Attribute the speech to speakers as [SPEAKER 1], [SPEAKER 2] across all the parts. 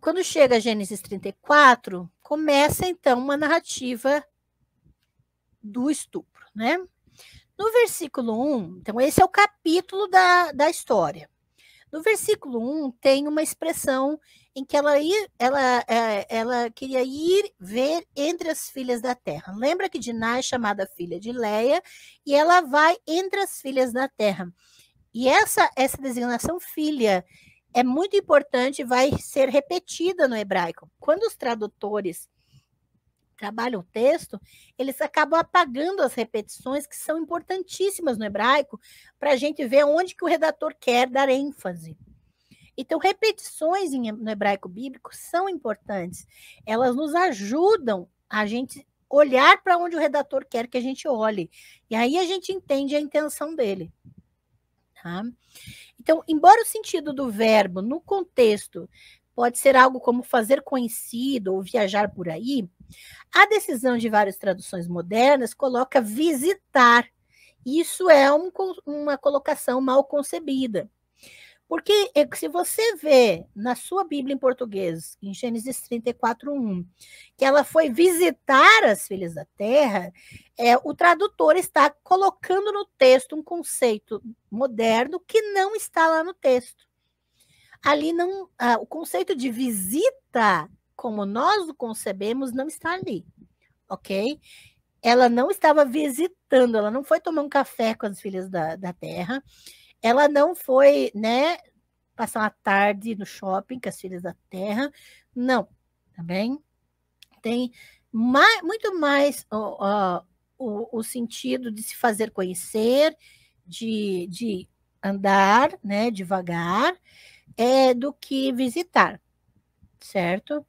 [SPEAKER 1] quando chega a Gênesis 34, começa então uma narrativa do estupro, né? No versículo 1, então esse é o capítulo da, da história. No versículo 1 tem uma expressão em que ela, ir, ela, é, ela queria ir ver entre as filhas da terra. Lembra que Diná é chamada filha de Leia e ela vai entre as filhas da terra. E essa, essa designação filha é muito importante, vai ser repetida no hebraico. Quando os tradutores trabalham o texto, eles acabam apagando as repetições que são importantíssimas no hebraico para a gente ver onde que o redator quer dar ênfase. Então, repetições em, no hebraico bíblico são importantes. Elas nos ajudam a gente olhar para onde o redator quer que a gente olhe. E aí a gente entende a intenção dele. Tá? Então, embora o sentido do verbo no contexto pode ser algo como fazer conhecido ou viajar por aí, a decisão de várias traduções modernas coloca visitar. Isso é um, uma colocação mal concebida. Porque é se você vê na sua Bíblia em português, em Gênesis 34, 1, que ela foi visitar as filhas da terra, é, o tradutor está colocando no texto um conceito moderno que não está lá no texto. Ali não, ah, o conceito de visita, como nós o concebemos, não está ali, ok? Ela não estava visitando, ela não foi tomar um café com as filhas da, da terra ela não foi, né, passar uma tarde no shopping com as filhas da terra. Não, tá bem? Tem mais, muito mais ó, ó, o, o sentido de se fazer conhecer, de, de andar, né, devagar, é, do que visitar, certo?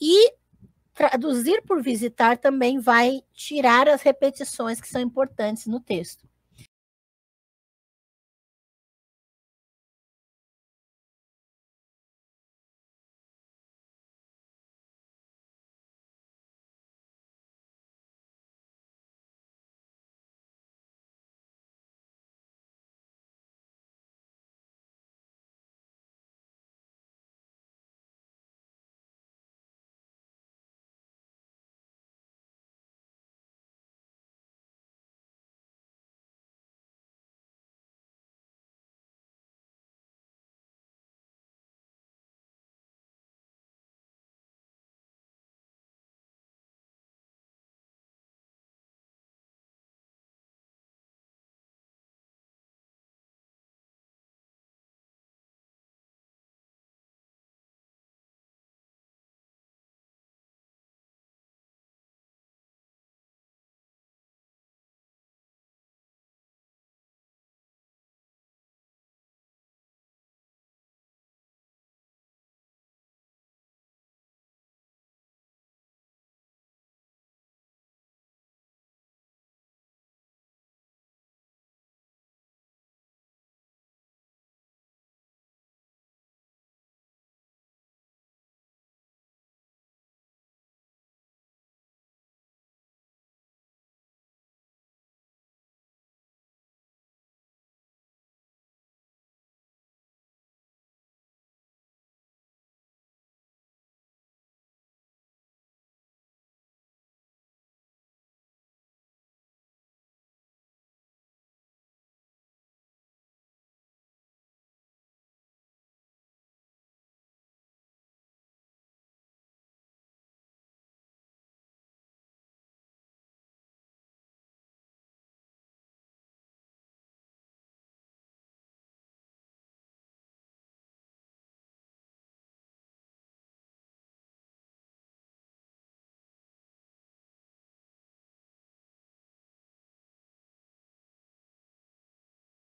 [SPEAKER 1] E traduzir por visitar também vai tirar as repetições que são importantes no texto.